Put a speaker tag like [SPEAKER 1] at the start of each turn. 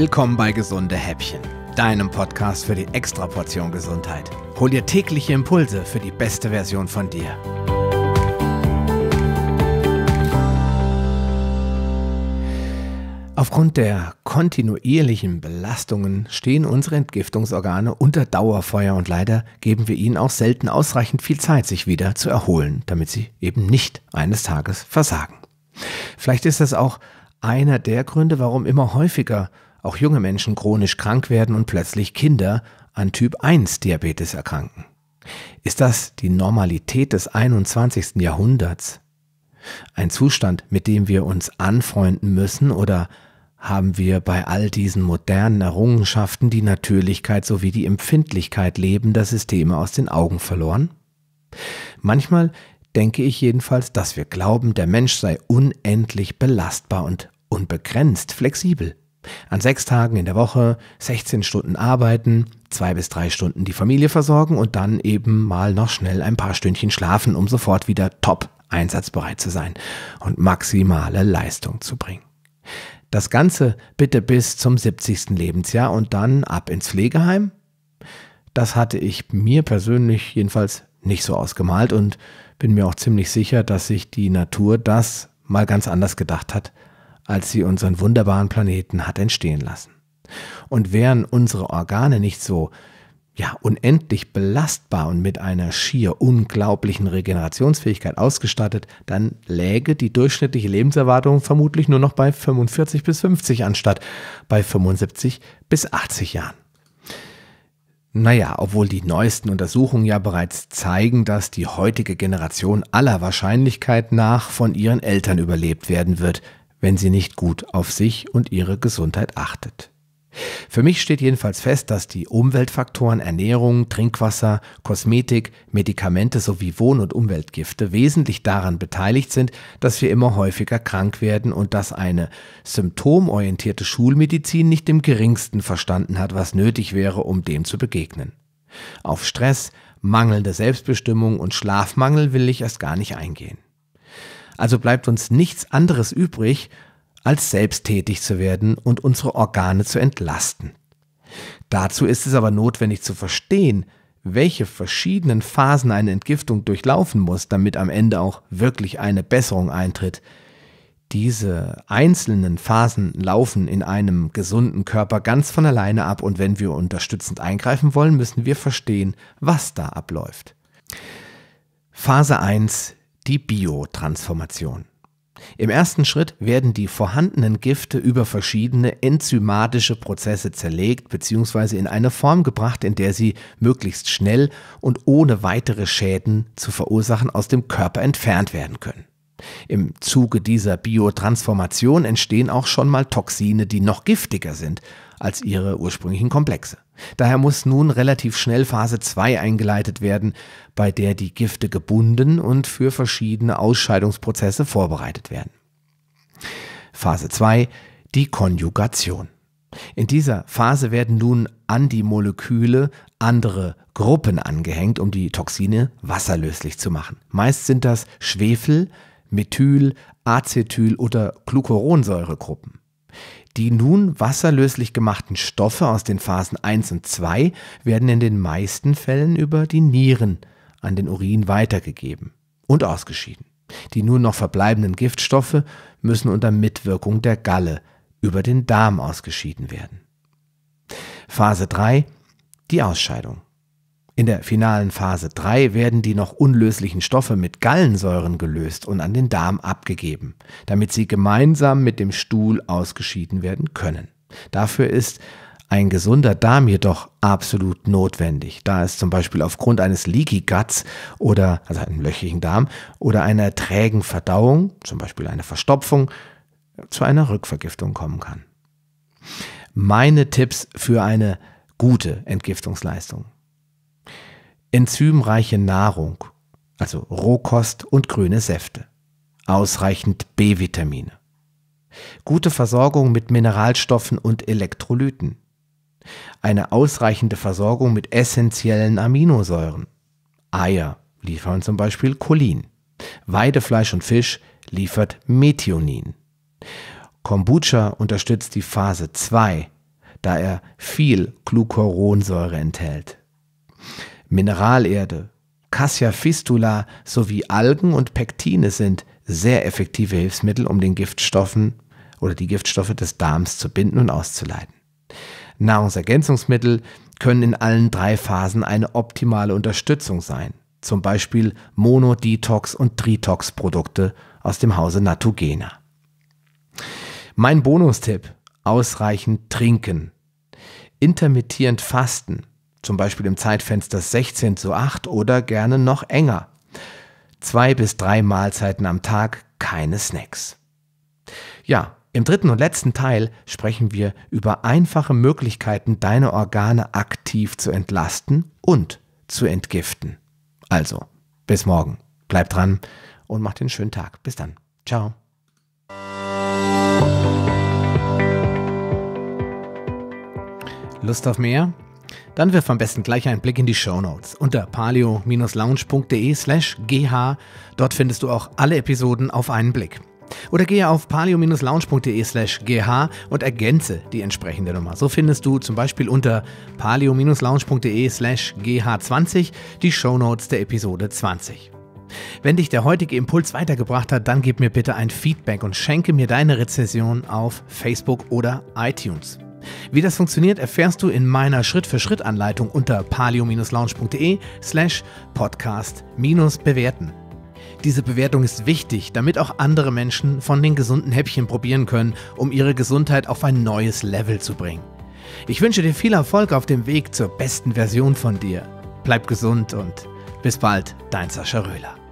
[SPEAKER 1] Willkommen bei Gesunde Häppchen, deinem Podcast für die Extraportion Gesundheit. Hol dir tägliche Impulse für die beste Version von dir. Aufgrund der kontinuierlichen Belastungen stehen unsere Entgiftungsorgane unter Dauerfeuer und leider geben wir ihnen auch selten ausreichend viel Zeit, sich wieder zu erholen, damit sie eben nicht eines Tages versagen. Vielleicht ist das auch einer der Gründe, warum immer häufiger auch junge Menschen chronisch krank werden und plötzlich Kinder an Typ-1-Diabetes erkranken. Ist das die Normalität des 21. Jahrhunderts? Ein Zustand, mit dem wir uns anfreunden müssen oder haben wir bei all diesen modernen Errungenschaften die Natürlichkeit sowie die Empfindlichkeit lebender Systeme aus den Augen verloren? Manchmal denke ich jedenfalls, dass wir glauben, der Mensch sei unendlich belastbar und unbegrenzt flexibel. An sechs Tagen in der Woche 16 Stunden arbeiten, zwei bis drei Stunden die Familie versorgen und dann eben mal noch schnell ein paar Stündchen schlafen, um sofort wieder top einsatzbereit zu sein und maximale Leistung zu bringen. Das Ganze bitte bis zum 70. Lebensjahr und dann ab ins Pflegeheim? Das hatte ich mir persönlich jedenfalls nicht so ausgemalt und bin mir auch ziemlich sicher, dass sich die Natur das mal ganz anders gedacht hat, als sie unseren wunderbaren Planeten hat entstehen lassen. Und wären unsere Organe nicht so ja, unendlich belastbar und mit einer schier unglaublichen Regenerationsfähigkeit ausgestattet, dann läge die durchschnittliche Lebenserwartung vermutlich nur noch bei 45 bis 50 anstatt bei 75 bis 80 Jahren. Naja, obwohl die neuesten Untersuchungen ja bereits zeigen, dass die heutige Generation aller Wahrscheinlichkeit nach von ihren Eltern überlebt werden wird, wenn sie nicht gut auf sich und ihre Gesundheit achtet. Für mich steht jedenfalls fest, dass die Umweltfaktoren Ernährung, Trinkwasser, Kosmetik, Medikamente sowie Wohn- und Umweltgifte wesentlich daran beteiligt sind, dass wir immer häufiger krank werden und dass eine symptomorientierte Schulmedizin nicht im geringsten verstanden hat, was nötig wäre, um dem zu begegnen. Auf Stress, mangelnde Selbstbestimmung und Schlafmangel will ich erst gar nicht eingehen also bleibt uns nichts anderes übrig, als selbst tätig zu werden und unsere Organe zu entlasten. Dazu ist es aber notwendig zu verstehen, welche verschiedenen Phasen eine Entgiftung durchlaufen muss, damit am Ende auch wirklich eine Besserung eintritt. Diese einzelnen Phasen laufen in einem gesunden Körper ganz von alleine ab und wenn wir unterstützend eingreifen wollen, müssen wir verstehen, was da abläuft. Phase 1 die Biotransformation. Im ersten Schritt werden die vorhandenen Gifte über verschiedene enzymatische Prozesse zerlegt bzw. in eine Form gebracht, in der sie möglichst schnell und ohne weitere Schäden zu verursachen aus dem Körper entfernt werden können. Im Zuge dieser Biotransformation entstehen auch schon mal Toxine, die noch giftiger sind als ihre ursprünglichen Komplexe. Daher muss nun relativ schnell Phase 2 eingeleitet werden, bei der die Gifte gebunden und für verschiedene Ausscheidungsprozesse vorbereitet werden. Phase 2, die Konjugation. In dieser Phase werden nun an die Moleküle andere Gruppen angehängt, um die Toxine wasserlöslich zu machen. Meist sind das Schwefel, Methyl, Acetyl oder Glucuronsäuregruppen. Die nun wasserlöslich gemachten Stoffe aus den Phasen 1 und 2 werden in den meisten Fällen über die Nieren an den Urin weitergegeben und ausgeschieden. Die nun noch verbleibenden Giftstoffe müssen unter Mitwirkung der Galle über den Darm ausgeschieden werden. Phase 3 Die Ausscheidung. In der finalen Phase 3 werden die noch unlöslichen Stoffe mit Gallensäuren gelöst und an den Darm abgegeben, damit sie gemeinsam mit dem Stuhl ausgeschieden werden können. Dafür ist ein gesunder Darm jedoch absolut notwendig, da es zum Beispiel aufgrund eines Leaky Guts oder also einem löchigen Darm oder einer trägen Verdauung, zum Beispiel einer Verstopfung, zu einer Rückvergiftung kommen kann. Meine Tipps für eine gute Entgiftungsleistung enzymreiche Nahrung, also Rohkost und grüne Säfte, ausreichend B-Vitamine, gute Versorgung mit Mineralstoffen und Elektrolyten, eine ausreichende Versorgung mit essentiellen Aminosäuren. Eier liefern zum Beispiel Cholin, Weidefleisch und Fisch liefert Methionin. Kombucha unterstützt die Phase 2, da er viel Glucuronsäure enthält. Mineralerde, Cassia fistula sowie Algen und Pektine sind sehr effektive Hilfsmittel, um den Giftstoffen oder die Giftstoffe des Darms zu binden und auszuleiten. Nahrungsergänzungsmittel können in allen drei Phasen eine optimale Unterstützung sein, zum Beispiel Monodetox- und Tritox-Produkte aus dem Hause Natugena. Mein Bonustipp: ausreichend trinken. Intermittierend fasten zum Beispiel im Zeitfenster 16 zu 8 oder gerne noch enger. Zwei bis drei Mahlzeiten am Tag, keine Snacks. Ja, im dritten und letzten Teil sprechen wir über einfache Möglichkeiten, deine Organe aktiv zu entlasten und zu entgiften. Also, bis morgen. Bleib dran und mach den schönen Tag. Bis dann. Ciao. Lust auf mehr? Dann wirf am besten gleich einen Blick in die Show Notes unter palio-lounge.de slash gh. Dort findest du auch alle Episoden auf einen Blick. Oder gehe auf palio-lounge.de slash gh und ergänze die entsprechende Nummer. So findest du zum Beispiel unter palio-lounge.de slash gh20 die Show Notes der Episode 20. Wenn dich der heutige Impuls weitergebracht hat, dann gib mir bitte ein Feedback und schenke mir deine Rezession auf Facebook oder iTunes. Wie das funktioniert, erfährst du in meiner Schritt-für-Schritt-Anleitung unter palio-lounge.de slash podcast-bewerten. Diese Bewertung ist wichtig, damit auch andere Menschen von den gesunden Häppchen probieren können, um ihre Gesundheit auf ein neues Level zu bringen. Ich wünsche dir viel Erfolg auf dem Weg zur besten Version von dir. Bleib gesund und bis bald, dein Sascha Röhler.